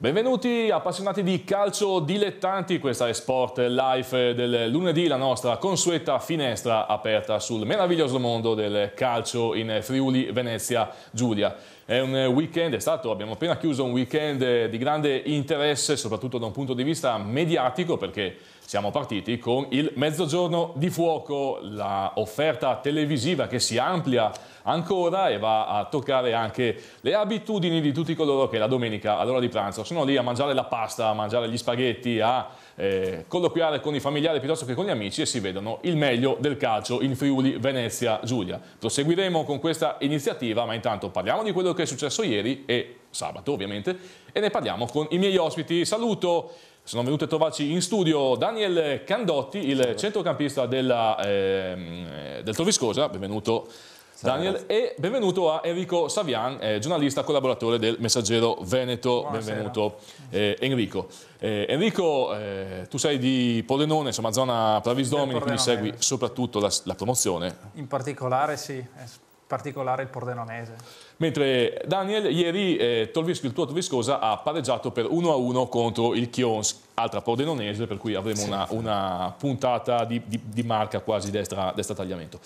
Benvenuti appassionati di calcio dilettanti, questa è Sport Life del lunedì, la nostra consueta finestra aperta sul meraviglioso mondo del calcio in Friuli Venezia Giulia. È un weekend, è stato, abbiamo appena chiuso un weekend eh, di grande interesse, soprattutto da un punto di vista mediatico, perché siamo partiti con il Mezzogiorno di Fuoco, l'offerta televisiva che si amplia ancora e va a toccare anche le abitudini di tutti coloro che la domenica all'ora di pranzo sono lì a mangiare la pasta, a mangiare gli spaghetti, a eh, colloquiare con i familiari piuttosto che con gli amici e si vedono il meglio del calcio in Friuli, Venezia, Giulia. Proseguiremo con questa iniziativa, ma intanto parliamo di quello che è successo ieri e sabato ovviamente e ne parliamo con i miei ospiti. Saluto sono venuti a trovarci in studio Daniel Candotti, il centrocampista della, eh, del Troviscosa, benvenuto Daniel ragazzi. e benvenuto a Enrico Savian, eh, giornalista collaboratore del Messaggero Veneto. Buonasera. Benvenuto eh, Enrico. Eh, Enrico, eh, tu sei di Pordenone, insomma zona Pravis Domini, quindi segui soprattutto la, la, promozione. In particolare sì, è particolare il pordenonese. Mentre Daniel, ieri eh, Tolvis, il tuo Tolviscosa ha pareggiato per 1-1 contro il Chions, altra pordenonese, per cui avremo sì, una, una, puntata di, di, di, marca quasi destra, destra tagliamento.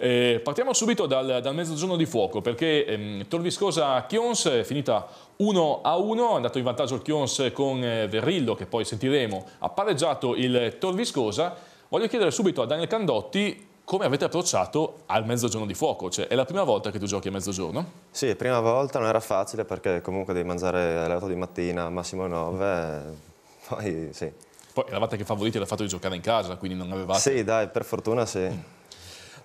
Eh, partiamo subito dal, dal, mezzogiorno di fuoco perché ehm, Torviscosa-Chions è finita 1 a 1, è andato in vantaggio il Chions con eh, Verrillo che poi sentiremo, ha pareggiato il Torviscosa. Voglio chiedere subito a Daniel Candotti come avete approcciato al mezzogiorno di fuoco? Cioè, è la prima volta che tu giochi a mezzogiorno? Sì, prima volta non era facile perché comunque devi mangiare alle 8 di mattina, massimo 9, poi sì. Poi eravate anche favoriti dal fatto di giocare in casa, quindi non avevate... Sì, dai, per fortuna sì.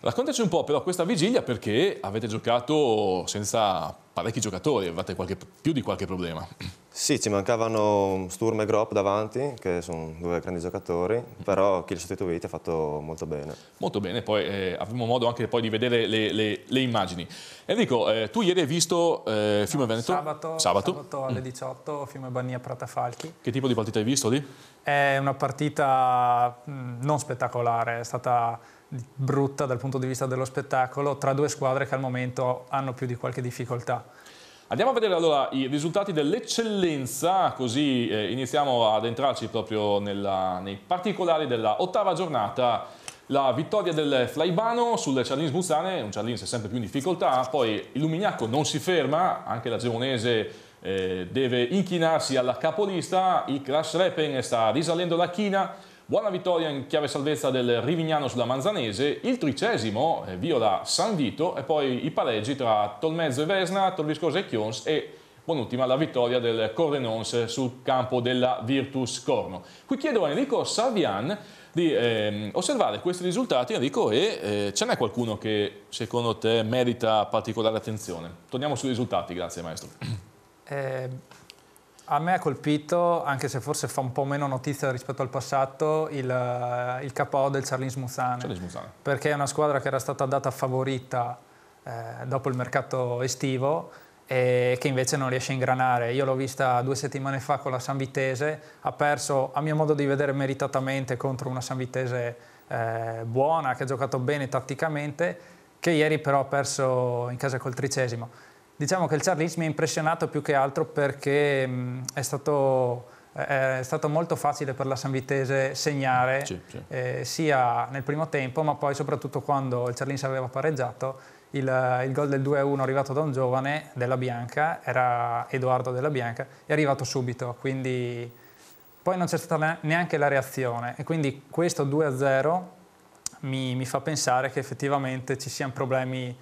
Raccontaci un po' però questa vigilia perché avete giocato senza parecchi giocatori, avevate qualche, più di qualche problema. Sì, ci mancavano Sturm e Grop davanti, che sono due grandi giocatori, però chi li sostituite ha fatto molto bene. Molto bene, poi eh, avremo modo anche poi di vedere le, le, le immagini. Enrico, eh, tu ieri hai visto eh, Fiume Veneto? Sabato, sabato. sabato alle 18, mm. Fiume Bania Pratafalchi. Che tipo di partita hai visto lì? È una partita mm, non spettacolare, è stata brutta dal punto di vista dello spettacolo tra due squadre che al momento hanno più di qualche difficoltà. Andiamo a vedere allora i risultati dell'eccellenza, così eh, iniziamo ad entrarci proprio nella, nei particolari della ottava giornata. La vittoria del Flaibano sulle Charlins Buzzane, un Charlins sempre più in difficoltà, poi il Lumignacco non si ferma, anche la Gemonese eh, deve inchinarsi alla capolista, il Crash Repen sta risalendo la china, Buona vittoria in chiave salvezza del Rivignano sulla Manzanese, il tricesimo eh, viola San Vito e poi i pareggi tra Tolmezzo e Vesna, Torviscosa e Chions e buon'ultima la vittoria del Correnons sul campo della Virtus Corno. Qui chiedo a Enrico Savian di eh, osservare questi risultati, Enrico, e eh, ce n'è qualcuno che secondo te merita particolare attenzione? Torniamo sui risultati, grazie maestro. Eh... A me ha colpito, anche se forse fa un po' meno notizia rispetto al passato, il, eh, il KO del Charlins Muzzane. Perché è una squadra che era stata data favorita eh, dopo il mercato estivo e che invece non riesce a ingranare. Io l'ho vista due settimane fa con la San Vitese, ha perso, a mio modo di vedere, meritatamente contro una San Vitese eh, buona, che ha giocato bene tatticamente, che ieri però ha perso in casa col tricesimo. Diciamo che il Charlie Hitch mi ha impressionato più che altro perché mh, mm, è stato eh, è stato molto facile per la Sanvitese segnare sì, sì. Eh, sia nel primo tempo ma poi soprattutto quando il Cerlins aveva pareggiato il, eh, il gol del 2-1 arrivato da un giovane della Bianca era Edoardo della Bianca è arrivato subito quindi poi non c'è stata neanche la reazione e quindi questo 2-0 mi, mi fa pensare che effettivamente ci siano problemi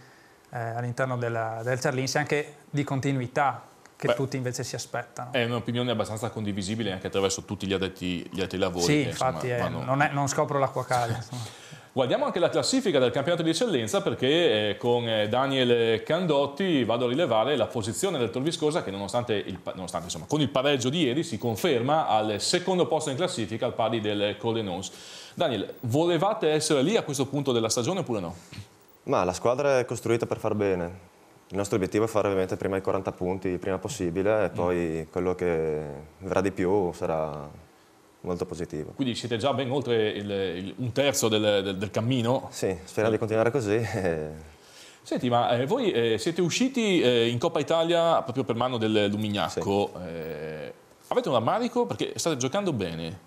eh, all'interno del del e anche di continuità che Beh, tutti invece si aspettano. È un'opinione abbastanza condivisibile anche attraverso tutti gli addetti, gli addetti lavori. Sì, infatti insomma, eh, è, vanno... non, è, non scopro l'acqua calda. Guardiamo anche la classifica del campionato di eccellenza perché eh, con eh, Daniel Candotti vado a rilevare la posizione del Torviscosa che nonostante, il, nonostante insomma, con il pareggio di ieri si conferma al secondo posto in classifica al pari del Colenons. Daniel, volevate essere lì a questo punto della stagione oppure no? Ma la squadra è costruita per far bene. Il nostro obiettivo è fare ovviamente prima i 40 punti, prima possibile, e mm. poi quello che verrà di più sarà molto positivo. Quindi siete già ben oltre il, il, un terzo del, del, del, cammino? Sì, speriamo di continuare così. E... Senti, ma eh, voi eh, siete usciti eh, in Coppa Italia proprio per mano del Lumignacco. Sì. Eh, avete un rammarico? Perché state giocando bene.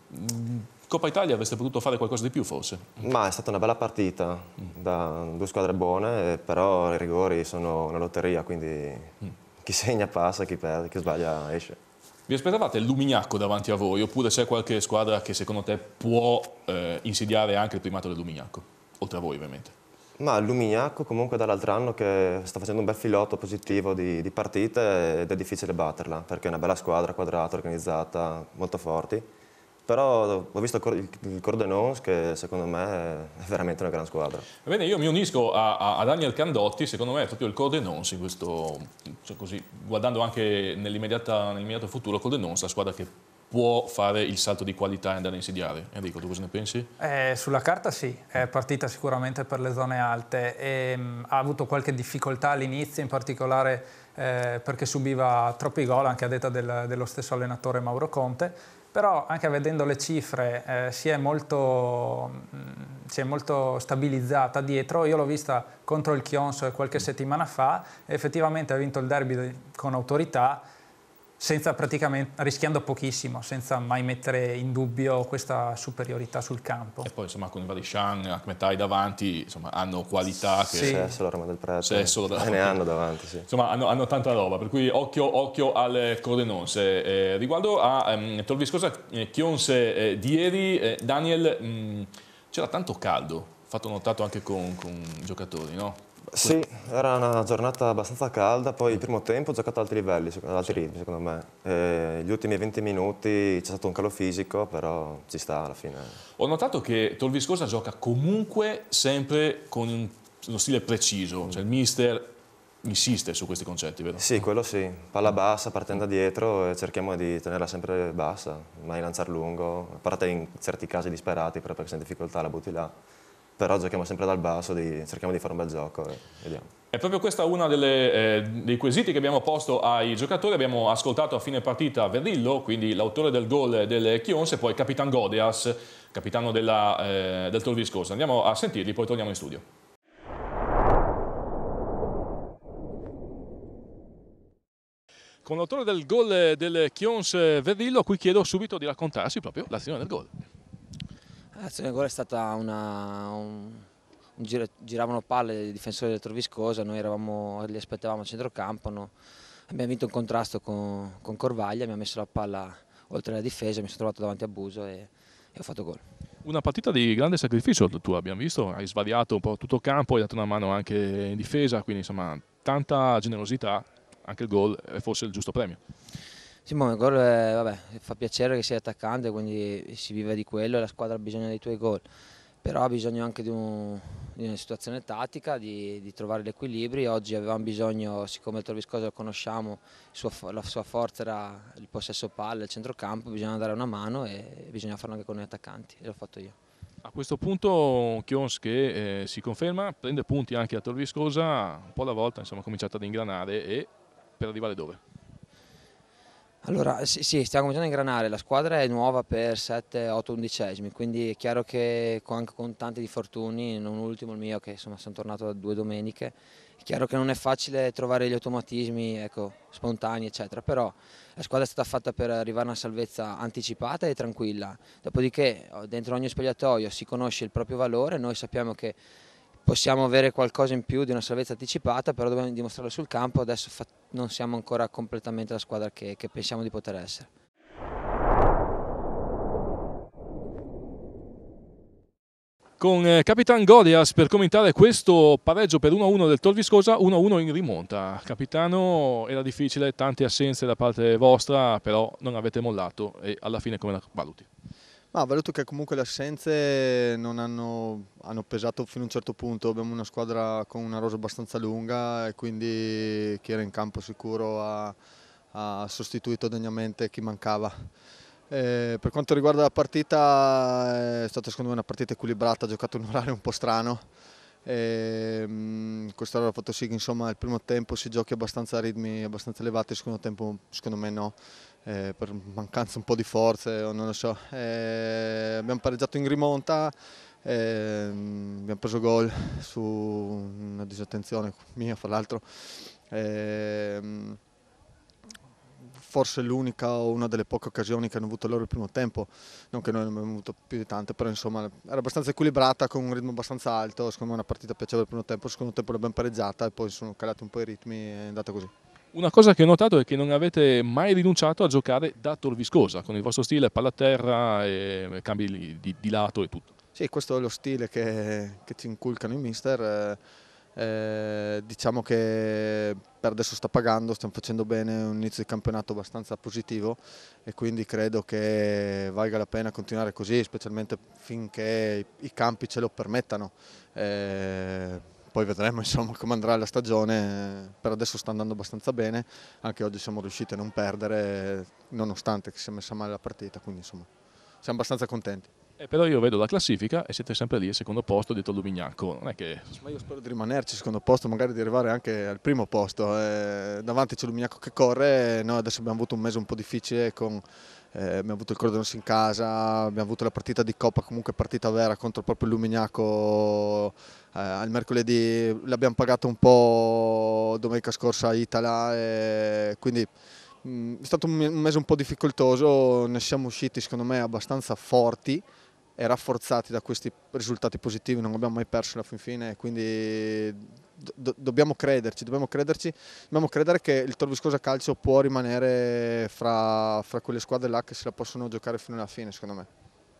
Coppa Italia avreste potuto fare qualcosa di più forse? Ma è stata una bella partita da due squadre buone, eh, però i rigori sono una lotteria, quindi mm. chi segna passa, chi perde, chi sbaglia esce. Vi aspettavate il Lumignacco davanti a voi oppure c'è qualche squadra che secondo te può eh, insidiare anche il primato del Lumignacco? Oltre a voi ovviamente. Ma il Lumignacco comunque dall'altro anno che sta facendo un bel filotto positivo di, di partite ed è difficile batterla perché è una bella squadra quadrata, organizzata, molto forti però ho visto il Cordenons che secondo me è veramente una gran squadra. Bene, io mi unisco a, a Daniel Candotti, secondo me è proprio il Cordenons in questo, cioè così, guardando anche nell'immediato futuro, Cordenons la squadra che può fare il salto di qualità e andare a insediare. Enrico, tu cosa ne pensi? Eh, sulla carta sì, è partita sicuramente per le zone alte. E, mh, mm, ha avuto qualche difficoltà all'inizio, in particolare eh, perché subiva troppi gol, anche a detta del, dello stesso allenatore Mauro Conte però anche vedendo le cifre eh, si, è molto, mh, mm, si, è molto, stabilizzata dietro, io l'ho vista contro il Chionso qualche settimana fa, effettivamente ha vinto il derby con autorità, rischiando pochissimo, senza mai mettere in dubbio questa superiorità sul campo. E poi insomma con i Varishan, Akmetai davanti, insomma hanno qualità che... Sì. Sesso, la Roma del Prato, eh, ne hanno davanti, sì. Insomma hanno, hanno, tanta roba, per cui occhio, occhio al Crodenonse. Eh, eh, riguardo a ehm, Torviscosa, eh, Chionse eh, di ieri, eh, Daniel, mm, c'era tanto caldo, fatto notato anche con, con giocatori, no? Sì, era una giornata abbastanza calda, poi il primo tempo ho giocato ad altri livelli, ad altri ritmi secondo me. E eh, gli ultimi 20 minuti c'è stato un calo fisico, però ci sta alla fine. Ho notato che Tolviscosa gioca comunque sempre con uno stile preciso, cioè il mister insiste su questi concetti, vero? Sì, quello sì. Palla bassa, partendo da dietro e cerchiamo di tenerla sempre bassa, mai lanciare lungo, a parte in certi casi disperati, proprio perché sei in difficoltà la butti là però giochiamo sempre dal basso, di, cerchiamo di fare un bel gioco e vediamo. È proprio questa una delle, eh, dei quesiti che abbiamo posto ai giocatori, abbiamo ascoltato a fine partita Verdillo, quindi l'autore del gol del Chions e poi Capitan Godeas, capitano della, eh, del Tor Viscosa. Andiamo a sentirli, poi torniamo in studio. Con l'autore del gol del Chions Verdillo, qui chiedo subito di raccontarsi proprio l'azione del gol. L'azione del gol è stata una... Un, un giro, giravano palle i difensori del Troviscosa, noi eravamo, li aspettavamo a centrocampo, no? abbiamo vinto un contrasto con, con Corvaglia, mi ha messo la palla oltre la difesa, mi sono trovato davanti a Buso e, e ho fatto gol. Una partita di grande sacrificio tu abbiamo visto, hai svariato un po' tutto campo, hai dato una mano anche in difesa, quindi insomma tanta generosità, anche il gol è forse il giusto premio il gol eh, vabbè, fa piacere che sei attaccante, quindi si vive di quello, e la squadra ha bisogno dei tuoi gol, però ha bisogno anche di, un, di una situazione tattica, di, di trovare l'equilibrio. Oggi avevamo bisogno, siccome il Torviscosa lo conosciamo, sua, la sua forza era il possesso palle, il centrocampo, bisogna dare una mano e bisogna farlo anche con gli attaccanti, e l'ho fatto io. A questo punto Chions che eh, si conferma, prende punti anche a Torviscosa, un po' alla volta insomma, ha cominciato ad ingranare e per arrivare dove? Allora sì, sì, stiamo cominciando a ingranare, la squadra è nuova per 7, 8, 11 quindi è chiaro che anche con tanti infortuni, non ultimo il mio che insomma sono tornato da due domeniche, è chiaro che non è facile trovare gli automatismi ecco, spontanei eccetera, però la squadra è stata fatta per arrivare a una salvezza anticipata e tranquilla, dopodiché oh, dentro ogni spogliatoio si conosce il proprio valore, noi sappiamo che possiamo avere qualcosa in più di una salvezza anticipata, però dobbiamo dimostrarlo sul campo, adesso non siamo ancora completamente la squadra che, che pensiamo di poter essere. Con eh, Capitan Godias per commentare questo pareggio per 1-1 del Torviscosa, 1-1 in rimonta. Capitano, era difficile, tante assenze da parte vostra, però non avete mollato e alla fine come la valuti? Ma valuto che comunque le assenze non hanno, hanno, pesato fino a un certo punto, abbiamo una squadra con una rosa abbastanza lunga e quindi chi era in campo sicuro ha, ha sostituito degnamente chi mancava. Eh, per quanto riguarda la partita è stata secondo me una partita equilibrata, ha giocato un orario un po' strano. Eh, questo ha fatto sì che insomma, il primo tempo si giochi abbastanza a ritmi abbastanza elevati, il secondo tempo secondo me no eh, per mancanza un po' di forze non lo so. Eh, abbiamo pareggiato in rimonta, eh, abbiamo preso gol su una disattenzione mia fra l'altro. Ehm, forse l'unica o una delle poche occasioni che hanno avuto loro il primo tempo, non che noi non abbiamo avuto più di tante, però insomma era abbastanza equilibrata con un ritmo abbastanza alto, secondo me una partita piaceva il primo tempo, il secondo tempo l'abbiamo pareggiata e poi sono calati un po' i ritmi e è andata così. Una cosa che ho notato è che non avete mai rinunciato a giocare da torviscosa, con il vostro stile palla a terra, e cambi di, di, di, lato e tutto. Sì, questo è lo stile che, che ci inculcano i mister. Eh, eh diciamo che per adesso sta pagando, stiamo facendo bene un inizio di campionato abbastanza positivo e quindi credo che valga la pena continuare così, specialmente finché i campi ce lo permettano. Eh, poi vedremo insomma, come andrà la stagione, per adesso sta andando abbastanza bene, anche oggi siamo riusciti a non perdere nonostante che si sia messa male la partita, quindi insomma siamo abbastanza contenti. Eh, però io vedo la classifica e siete sempre lì al secondo posto dietro Lumignacco. Non è che... Ma io spero di rimanerci al secondo posto, magari di arrivare anche al primo posto. Eh, davanti c'è Lumignacco che corre, noi adesso abbiamo avuto un mese un po' difficile con eh, abbiamo avuto il Cordonus in casa, abbiamo avuto la partita di Coppa, comunque partita vera contro proprio il Lumignaco eh, al mercoledì, l'abbiamo pagata un po' domenica scorsa a Itala, e eh, quindi mh, mm, è stato un mese un po' difficoltoso, ne siamo usciti secondo me abbastanza forti e rafforzati da questi risultati positivi, non abbiamo mai perso la fin fine, quindi do, dobbiamo crederci, dobbiamo crederci, dobbiamo credere che il Torviscosa Calcio può rimanere fra, fra quelle squadre là che se la possono giocare fino alla fine, secondo me.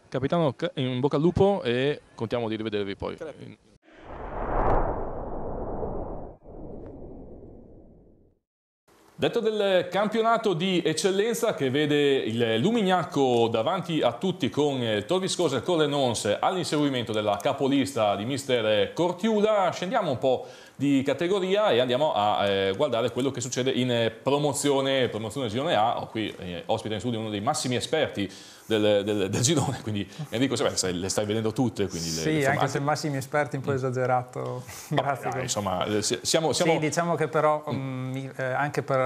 Capitano, in bocca al lupo e contiamo di rivedervi poi. Crepi. Detto del campionato di eccellenza che vede il Lumignacco davanti a tutti con il eh, Torviscosa e Correnons all'inseguimento della capolista di mister eh, Cortiula, scendiamo un po' di categoria e andiamo a eh, guardare quello che succede in eh, promozione, promozione girone A, ho qui eh, ospite in studio uno dei massimi esperti del, del, del girone, quindi Enrico Seversa le stai vedendo tutte. Quindi le, sì, le anche se massimi esperti un po' mm. esagerato. No, Grazie. Dai, insomma, eh, siamo, siamo... Sì, diciamo che però mm. mh, mm, eh, anche per,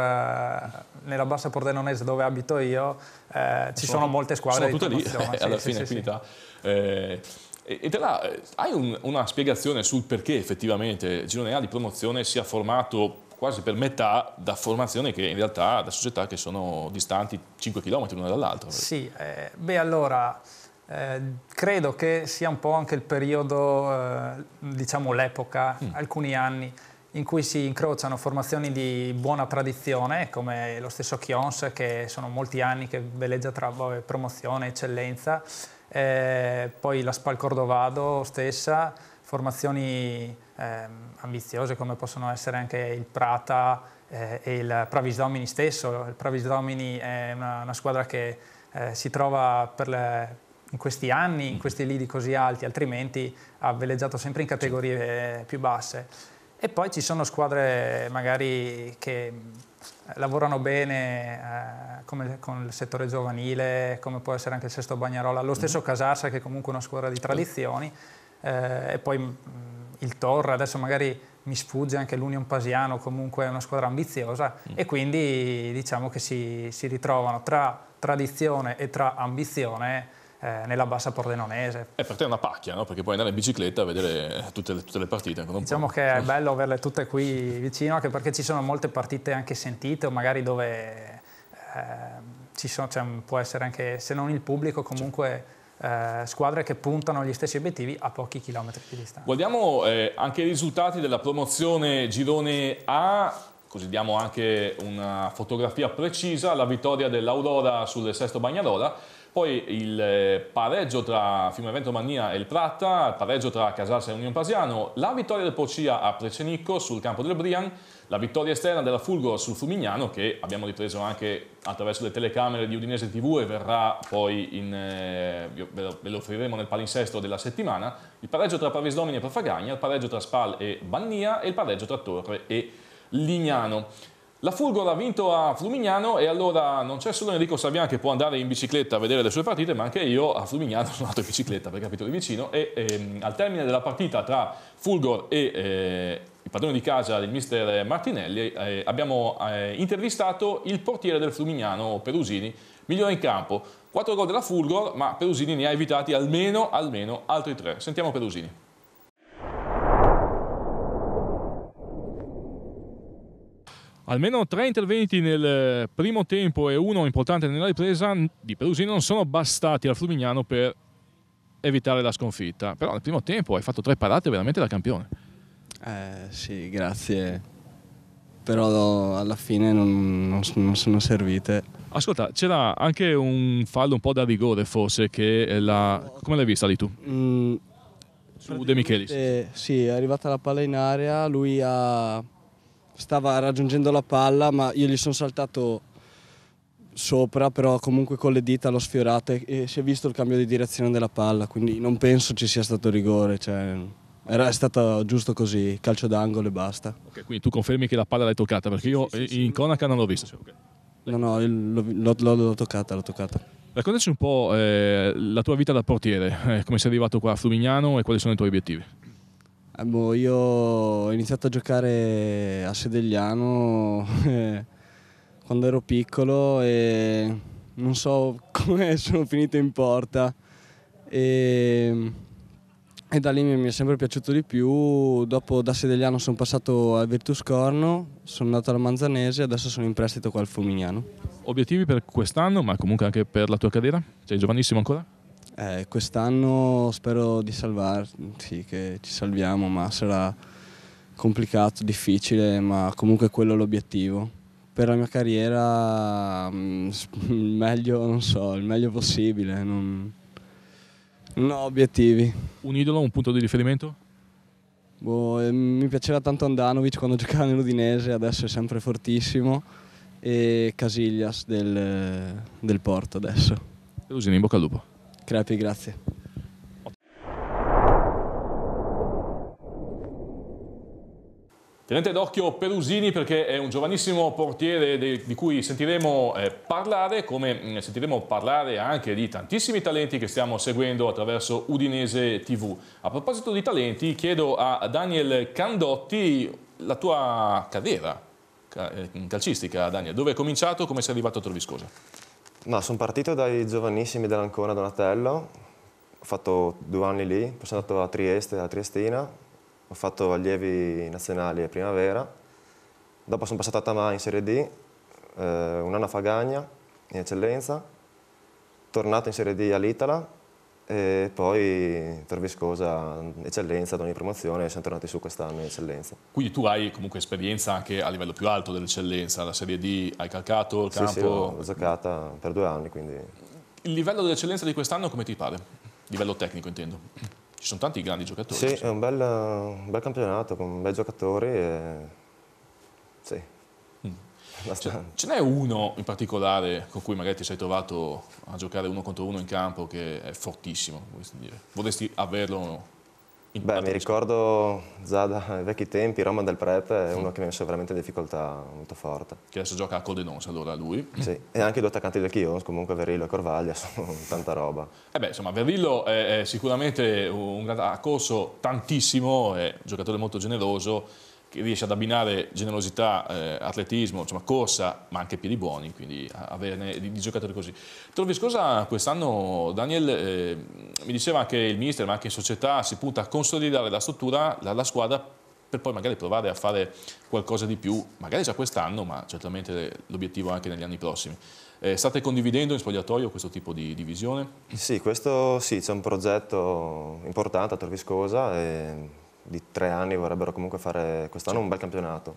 nella bassa pordenonese dove abito io eh, ci sono, sono, molte squadre sono tutte lì, alla sì, fine sì, finita. Sì. E te la, hai un, una spiegazione sul perché effettivamente il girone A di promozione sia formato quasi per metà da formazioni che in realtà da società che sono distanti 5 km l'una dall'altra? Sì, eh, beh allora... Eh, credo che sia un po' anche il periodo, eh, diciamo l'epoca, mm. alcuni anni, in cui si incrociano formazioni di buona tradizione, come lo stesso Chions, che sono molti anni che veleggia tra vabbè, promozione, eccellenza, eh, poi la Spal Cordovado stessa, formazioni eh, ambiziose come possono essere anche il Prata eh, e il Pravis Domini stesso. Il Pravis Domini è una, una squadra che eh, si trova le, in questi anni, in questi lidi così alti, altrimenti ha veleggiato sempre in categorie eh, più basse. E poi ci sono squadre magari che lavorano bene eh, come, con il settore giovanile, come può essere anche il Sesto Bagnarola, lo stesso mm. Casarsa che è comunque una squadra di mm. tradizioni, eh, e poi mh, mm, il Torre, adesso magari mi sfugge anche l'Union Pasiano, comunque è una squadra ambiziosa mm. e quindi diciamo che si, si ritrovano tra tradizione e tra ambizione eh, nella bassa pordenonese. E per te è una pacchia, no? Perché puoi andare in bicicletta a vedere tutte le, tutte le partite. Diciamo po'. che è bello averle tutte qui vicino, anche perché ci sono molte partite anche sentite o magari dove eh, ci sono, cioè, può essere anche, se non il pubblico, comunque... Eh, squadre che puntano agli stessi obiettivi a pochi chilometri di distanza. Guardiamo eh, anche i risultati della promozione girone A, così diamo anche una fotografia precisa, la vittoria dell'Aurora sul Sesto Bagnadola poi il eh, pareggio tra Fiumevento Mania e il Pratta, il pareggio tra Casalsa e Union Pasiano, la vittoria del Pocia a Precenicco sul campo del Brian, la vittoria esterna della Fulgo sul Fumignano che abbiamo ripreso anche attraverso le telecamere di Udinese TV e verrà poi in, eh, ve, lo, offriremo nel palinsesto della settimana, il pareggio tra Pavis Domini e Profagagna, il pareggio tra Spal e Bannia e il pareggio tra Torre e Lignano. La Fulgor ha vinto a Flumignano e allora non c'è solo Enrico Savian che può andare in bicicletta a vedere le sue partite, ma anche io a Flumignano sono andato in bicicletta per abito lì vicino e ehm, al termine della partita tra Fulgor e eh, il padrone di casa del mister Martinelli eh, abbiamo eh, intervistato il portiere del Flumignano Perusini, migliore in campo. Quattro gol della Fulgor, ma Perusini ne ha evitati almeno, almeno altri tre. Sentiamo Perusini. Almeno tre interventi nel eh, primo tempo e uno importante nella ripresa di Perusino non sono bastati al Flumignano per evitare la sconfitta. Però nel primo tempo hai fatto tre parate veramente da campione. Eh sì, grazie. Però alla fine non, non, non sono servite. Ascolta, c'era anche un fallo un po' da rigore forse che eh, la... Come l'hai vista lì tu? Mm, su De Michelis. Sì, è arrivata la palla in area, lui ha stava raggiungendo la palla ma io gli sono saltato sopra però comunque con le dita l'ho sfiorata e si è visto il cambio di direzione della palla quindi non penso ci sia stato rigore cioè, era, stato giusto così calcio d'angolo e basta okay, quindi tu confermi che la palla l'hai toccata perché io sì, sì, in sì, cronaca non l'ho vista okay. no no l'ho, l'ho toccata l'ho toccata Raccontaci un po' eh, la tua vita da portiere, eh, come sei arrivato qua a Flumignano e quali sono i tuoi obiettivi. Eh boh, io ho iniziato a giocare a Sedegliano eh, quando ero piccolo e non so come sono finito in porta e, e, da lì mi è sempre piaciuto di più. Dopo da Sedegliano sono passato al Virtus Corno, sono andato alla Manzanese e adesso sono in prestito qua al Fulminiano. Obiettivi per quest'anno, ma comunque anche per la tua carriera? Sei giovanissimo ancora? Eh, quest'anno spero di salvarci, che ci salviamo, ma sarà complicato, difficile, ma comunque quello è l'obiettivo. Per la mia carriera mm, il meglio, non so, il meglio possibile, non, non ho obiettivi. Un idolo, un punto di riferimento? Boh, eh, mi piaceva tanto Andanovic quando giocava nell'Udinese, adesso è sempre fortissimo, e Casillas del, del Porto adesso. Lusini, in bocca al lupo. Crepi, grazie. Tenete d'occhio Perusini perché è un giovanissimo portiere di cui sentiremo eh, parlare, come mm, sentiremo parlare anche di tantissimi talenti che stiamo seguendo attraverso Udinese TV. A proposito di talenti, chiedo a Daniel Candotti la tua carriera eh, calcistica, Daniel. Dove hai cominciato come sei arrivato a Torviscosa? No, sono partito dai giovanissimi dell'Ancona Donatello, ho fatto due anni lì, poi sono andato a Trieste, a Triestina, ho fatto allievi nazionali a Primavera, dopo sono passato a Tamà in Serie D, eh, un anno a Fagagna in eccellenza, tornato in Serie D all'Itala, e poi Terviscosa, eccellenza ad ogni promozione, siamo tornati su quest'anno in eccellenza. Quindi tu hai comunque esperienza anche a livello più alto dell'eccellenza, la Serie D hai calcato il campo? Sì, sì l'ho giocata per due anni, quindi... Il livello dell'eccellenza di quest'anno come ti pare? Livello tecnico intendo. Ci sono tanti grandi giocatori. Sì, è un bel, un bel campionato con bei giocatori e... Sì, Ce n'è uno in particolare con cui magari ti sei trovato a giocare uno contro uno in campo che è fortissimo, vorresti averlo in Beh, mi ricordo già dai vecchi tempi, Roma del Prete è uno che mi ha messo veramente in difficoltà molto forte. Che adesso gioca a Codenonsa allora lui. Sì, e anche i due attaccanti del Chios, comunque Verrillo e Corvaglia, sono tanta roba. Eh beh, insomma, Verrillo è, sicuramente un, ha corso tantissimo, è un giocatore molto generoso, che riesce ad abbinare generosità, eh, atletismo, insomma, corsa, ma anche piedi buoni, quindi averne di, di giocatori così. Torvis, cosa quest'anno Daniel eh, mi diceva anche il mister, ma anche in società, si punta a consolidare la struttura, la, la squadra, per poi magari provare a fare qualcosa di più, magari già quest'anno, ma certamente l'obiettivo anche negli anni prossimi. Eh, state condividendo in spogliatoio questo tipo di, di visione? Sì, questo sì, c'è un progetto importante a Torviscosa. E di tre anni vorrebbero comunque fare quest'anno un bel campionato.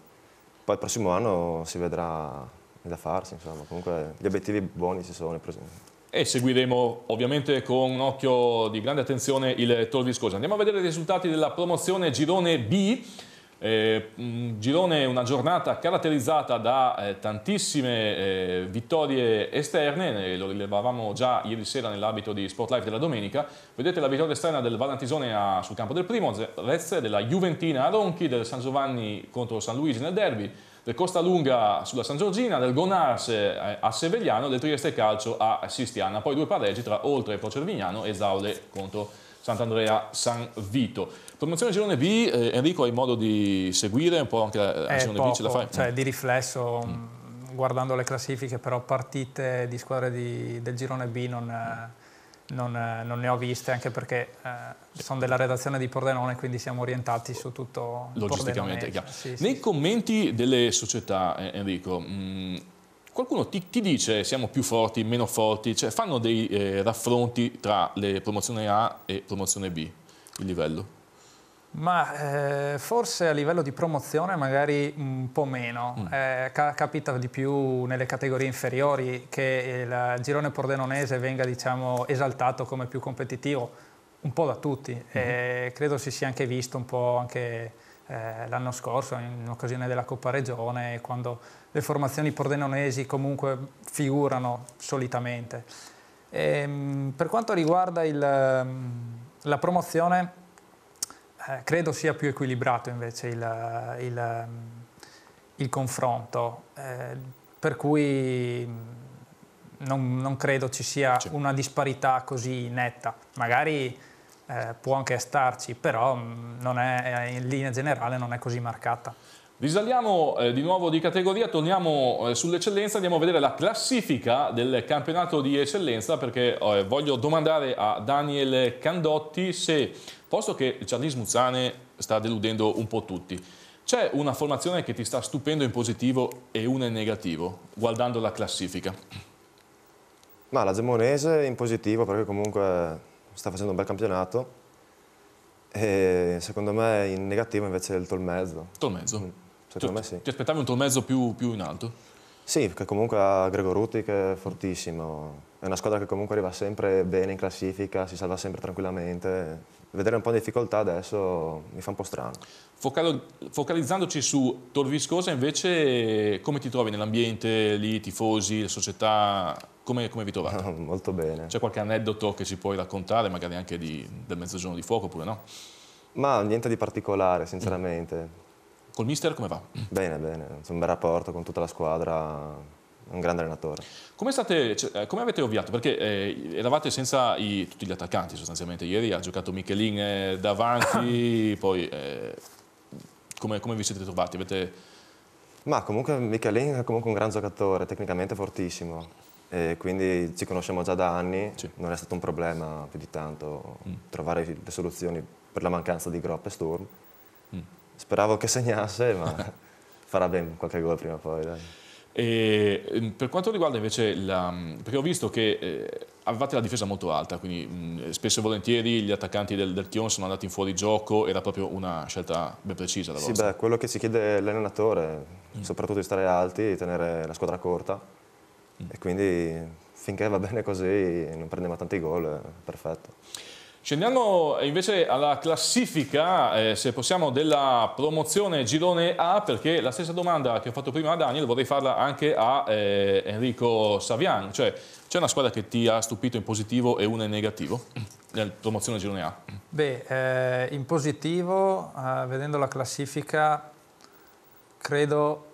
Poi il prossimo anno si vedrà da farsi, insomma, comunque gli obiettivi buoni ci sono E seguiremo ovviamente con un occhio di grande attenzione il Tor Viscosa. Andiamo a vedere i risultati della promozione Girone B. Eh, un girone, una giornata caratterizzata da eh, tantissime eh, vittorie esterne, lo rilevavamo già ieri sera nell'abito di Sport Life della domenica. Vedete la vittoria esterna del Valentisone a, ah, sul campo del primo, Rezze, della Juventina a Ronchi, del San Giovanni contro San Luigi nel derby, del Costa Lunga sulla San Giorgina, del Gonars eh, a Sevegliano, del Trieste Calcio a Sistiana. Poi due pareggi tra Oltre e Procervignano e Zaule contro Sistiana. Sant'Andrea, San Vito. Promozione girone B, eh, Enrico hai modo di seguire un po' anche la, eh, girone poco, B, ce la fai? Cioè di riflesso, mm. mm. guardando le classifiche, però partite di squadre di, del girone B non... Mm. Non, eh, non, ne ho viste, anche perché eh, sono della redazione di Pordenone, quindi siamo orientati su tutto. Logisticamente, Sì, Nei sì, commenti delle società, eh, Enrico, mh, mm, Qualcuno ti, ti, dice siamo più forti, meno forti, cioè fanno dei eh, raffronti tra le promozione A e promozione B, il livello? Ma eh, forse a livello di promozione magari un po' meno, mm. eh, ca capita di più nelle categorie inferiori che il girone pordenonese venga diciamo, esaltato come più competitivo, un po' da tutti, mm. e credo si sia anche visto un po' anche eh, l'anno scorso in occasione della Coppa Regione quando le formazioni pordenonesi comunque figurano solitamente. E, ehm, per quanto riguarda il, ehm, la promozione, eh, credo sia più equilibrato invece il, eh, il, ehm, il confronto, eh, per cui mm, non, non, credo ci sia una disparità così netta. Magari eh, può anche starci, però mm, non è, eh, in linea generale non è così marcata. Risaliamo eh, di nuovo di categoria, torniamo eh, sull'eccellenza, andiamo a vedere la classifica del campionato di eccellenza perché eh, voglio domandare a Daniel Candotti se, posto che il Charlie Smuzzane sta deludendo un po' tutti, c'è una formazione che ti sta stupendo in positivo e una in negativo, guardando la classifica? Ma la Gemonese in positivo perché comunque sta facendo un bel campionato e secondo me in negativo invece è il Tolmezzo. Tolmezzo. Mm. Secondo me sì. Ti aspettavi un tormezzo più, più in alto? Sì, perché comunque ha Gregoruti che è fortissimo. È una squadra che comunque arriva sempre bene in classifica, si salva sempre tranquillamente. Vedere un po' di difficoltà adesso mi fa un po' strano. Focal focalizzandoci su Torviscosa invece, come ti trovi nell'ambiente lì, i tifosi, la società? Come, come vi trovate? molto bene. C'è qualche aneddoto che ci puoi raccontare, magari anche di, del mezzogiorno di fuoco oppure no? Ma niente di particolare, sinceramente. Mm Col mister come va? Bene, bene, c'è un bel rapporto con tutta la squadra, un grande allenatore. Come, state, cioè, eh, come avete ovviato? Perché eh, eravate senza i, tutti gli attaccanti sostanzialmente, ieri ha giocato Michelin eh, davanti, poi eh, come, come, vi siete trovati? Avete... Ma comunque Michelin è comunque un gran giocatore, tecnicamente fortissimo, e quindi ci conosciamo già da anni, sì. non è stato un problema più di tanto mm. trovare le soluzioni per la mancanza di Gropp e Storm. Mm speravo che segnasse, ma farà bene qualche gol prima o poi. Dai. E mm, per quanto riguarda invece la, mm, perché ho visto che eh, avevate la difesa molto alta, quindi mh, mm, spesso e volentieri gli attaccanti del, del Tion sono andati in fuori gioco, era proprio una scelta ben precisa la sì, vostra. beh, quello che ci chiede l'allenatore, mm. soprattutto di stare alti, di tenere la squadra corta mm. e quindi finché va bene così non prendiamo tanti gol, eh, perfetto. Scendiamo eh, invece alla classifica, eh, se possiamo, della promozione girone A, perché la stessa domanda che ho fatto prima a Daniel vorrei farla anche a eh, Enrico Savian, cioè c'è una squadra che ti ha stupito in positivo e una in negativo nella promozione girone A? Beh, eh, in positivo, eh, vedendo la classifica, credo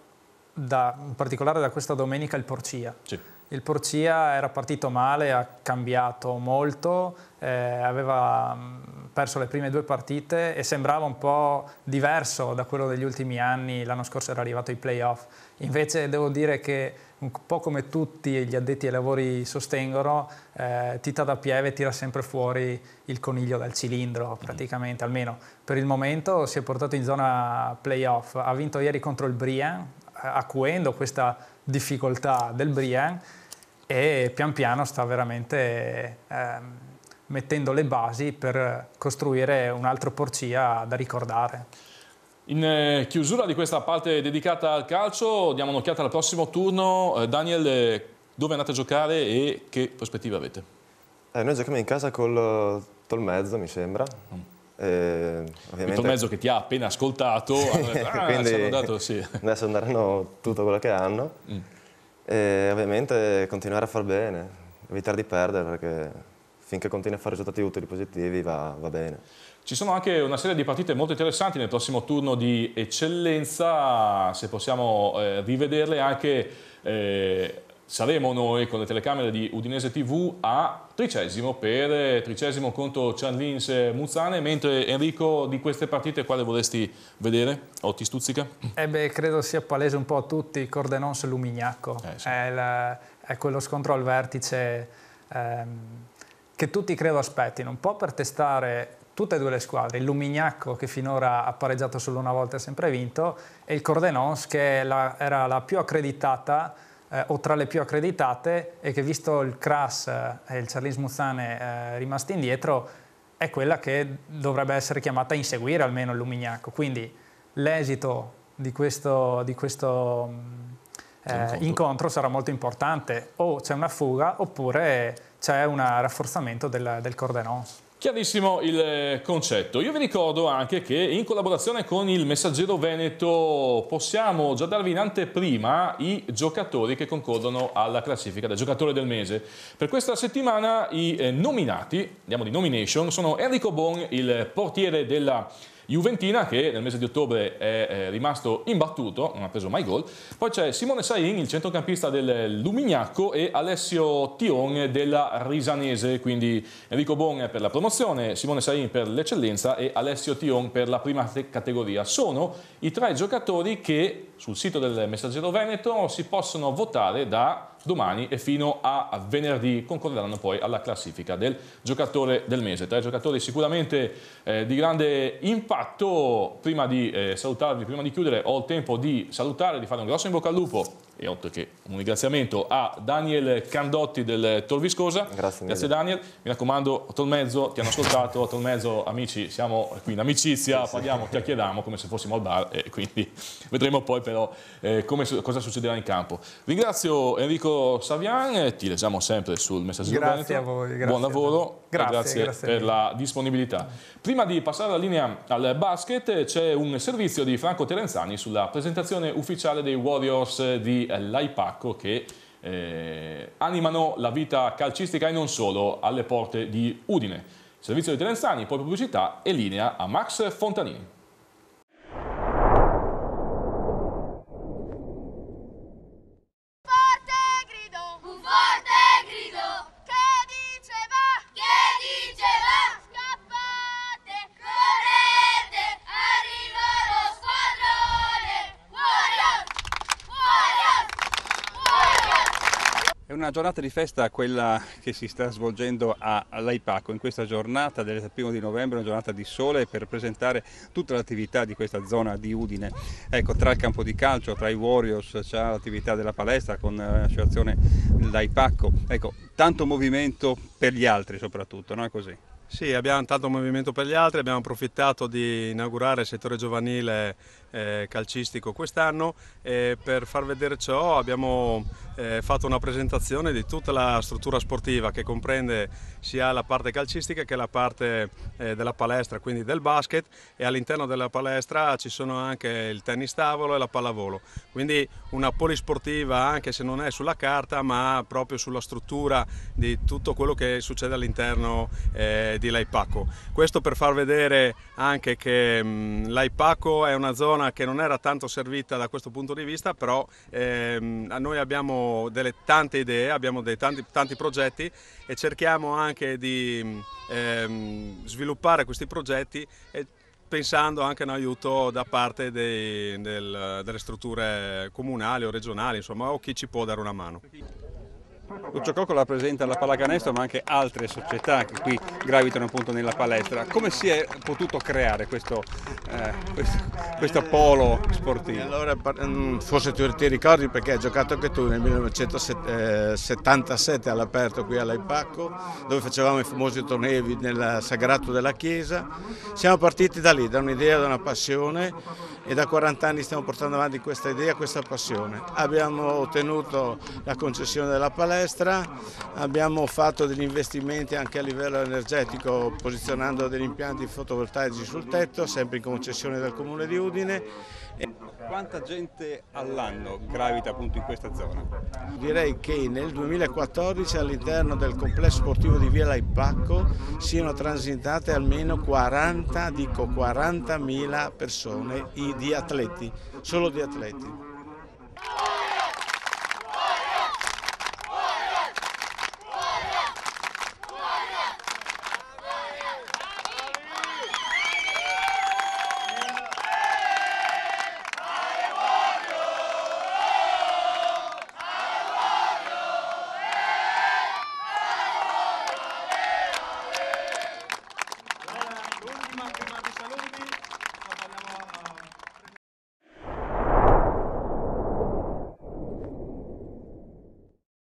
da, in particolare da questa domenica il Porcia. Sì il Porcia era partito male, ha cambiato molto, eh, aveva mm, perso le prime due partite e sembrava un po' diverso da quello degli ultimi anni, l'anno scorso era arrivato ai playoff. Invece devo dire che un po' come tutti gli addetti ai lavori sostengono, eh, Tita da Pieve tira sempre fuori il coniglio dal cilindro mm. praticamente, mm. almeno per il momento si è portato in zona playoff, ha vinto ieri contro il Brian, eh, acuendo questa difficoltà del Brian e pian piano sta veramente ehm, mettendo le basi per costruire un altro Porcia da ricordare. In eh, chiusura di questa parte dedicata al calcio diamo un'occhiata al prossimo turno. Eh, Daniel, dove andate a giocare e che prospettive avete? Eh, noi giochiamo in casa col Tolmezzo, mi sembra. Mm eh, ovviamente... Il mezzo che ti ha appena ascoltato, detto, ah, quindi dato, sì. adesso andranno tutto quello che hanno. Mm. E eh, ovviamente continuare a far bene, evitare di perdere perché finché continui a fare risultati utili, positivi, va, va bene. Ci sono anche una serie di partite molto interessanti nel prossimo turno di eccellenza, se possiamo eh, rivederle anche eh, saremo noi con le telecamere di Udinese TV a tricesimo per eh, tricesimo contro Cianlins Muzzane mentre Enrico di queste partite quale vorresti vedere? O ti stuzzica? Eh beh, credo sia palese un po' a tutti Cordenons Lumignacco eh, sì. è, la, è, quello scontro al vertice ehm, che tutti credo aspettino un po' per testare tutte e due le squadre, il Lumignacco che finora ha pareggiato solo una volta e sempre vinto e il Cordenons che la, era la più accreditata eh, o tra le più accreditate e che visto il crash eh, e il Charlie Smuzzane eh, rimasti indietro è quella che dovrebbe essere chiamata a inseguire almeno il Lumignacco. Quindi l'esito di questo, di questo mm, eh, incontro sarà molto importante. O c'è una fuga oppure c'è un rafforzamento del, del Cordenons. Chiarissimo il eh, concetto. Io vi ricordo anche che in collaborazione con il Messaggero Veneto possiamo già darvi in anteprima i giocatori che concorrono alla classifica del giocatore del mese. Per questa settimana i eh, nominati, andiamo di nomination, sono Enrico Bon, il portiere della Juventina che nel mese di ottobre è eh, rimasto imbattuto, non ha preso mai gol. Poi c'è Simone Sain, il centrocampista del Lumignacco e Alessio Tion della Risanese, quindi Enrico Bon per la promozione, Simone Sain per l'eccellenza e Alessio Tion per la prima categoria. Sono i tre giocatori che sul sito del Messaggero Veneto si possono votare da domani e fino a venerdì concorreranno poi alla classifica del giocatore del mese. Tre giocatori sicuramente eh, di grande impatto. Prima di eh, salutarvi, prima di chiudere, ho il tempo di salutare, di fare un grosso in bocca al lupo e otto che un ringraziamento a Daniel Candotti del Tor Viscosa. Grazie, Grazie Daniel. Mi raccomando, Mezzo, ti hanno ascoltato, Mezzo, amici, siamo qui in amicizia, sì, parliamo, sì. chiacchieriamo come se fossimo al bar e quindi vedremo poi però eh, come, cosa succederà in campo. Ringrazio Enrico Savian, ti leggiamo sempre sul messaggio. Grazie a voi, grazie. Buon lavoro, grazie, grazie, grazie per la disponibilità. Prima di passare la linea al basket c'è un servizio di Franco Terenzani sulla presentazione ufficiale dei Warriors di di Laipacco che eh, animano la vita calcistica e non solo alle porte di Udine. Servizio di Terenzani, poi pubblicità e linea a Max Fontanini. È una giornata di festa quella che si sta svolgendo all'AIPACO. In questa giornata del primo di novembre, una giornata di sole per presentare tutta l'attività di questa zona di Udine. Ecco, tra il campo di calcio, tra i Warriors, c'è l'attività della palestra con eh, l'associazione L'AIPACO. Ecco, tanto movimento per gli altri soprattutto, non È così. Sì, abbiamo tanto movimento per gli altri, abbiamo approfittato di inaugurare il settore giovanile eh, calcistico quest'anno e per far vedere ciò abbiamo eh, fatto una presentazione di tutta la struttura sportiva che comprende sia la parte calcistica che la parte eh, della palestra, quindi del basket e all'interno della palestra ci sono anche il tennis tavolo e la pallavolo, quindi una polisportiva anche se non è sulla carta ma proprio sulla struttura di tutto quello che succede all'interno eh, di Laipaco. Questo per far vedere anche che mm, Laipaco è una zona zona che non era tanto servita da questo punto di vista, però ehm, noi abbiamo delle tante idee, abbiamo dei tanti, tanti progetti e cerchiamo anche di ehm, sviluppare questi progetti e, eh, pensando anche a un aiuto da parte dei, del, delle strutture comunali o regionali, insomma, o chi ci può dare una mano. Lucio Cocco la presenta alla pallacanestro ma anche altre società che qui gravitano appunto nella palestra. Come si è potuto creare questo, eh, questo, questo polo sportivo? Allora, mm, forse tu ti ricordi perché hai giocato anche tu nel 1977 eh, all'aperto qui all'Aipacco dove facevamo i famosi tornei nel sagrato della chiesa. Siamo partiti da lì, da un'idea, da una passione e da 40 anni stiamo portando avanti questa idea, questa passione. Abbiamo ottenuto la concessione della palestra, abbiamo fatto degli investimenti anche a livello energetico posizionando degli impianti fotovoltaici sul tetto, sempre in concessione dal Comune di Udine quanta gente all'anno gravita appunto in questa zona? Direi che nel 2014 all'interno del complesso sportivo di Via Laipacco siano transitate almeno 40, dico 40.000 persone di atleti, solo di atleti.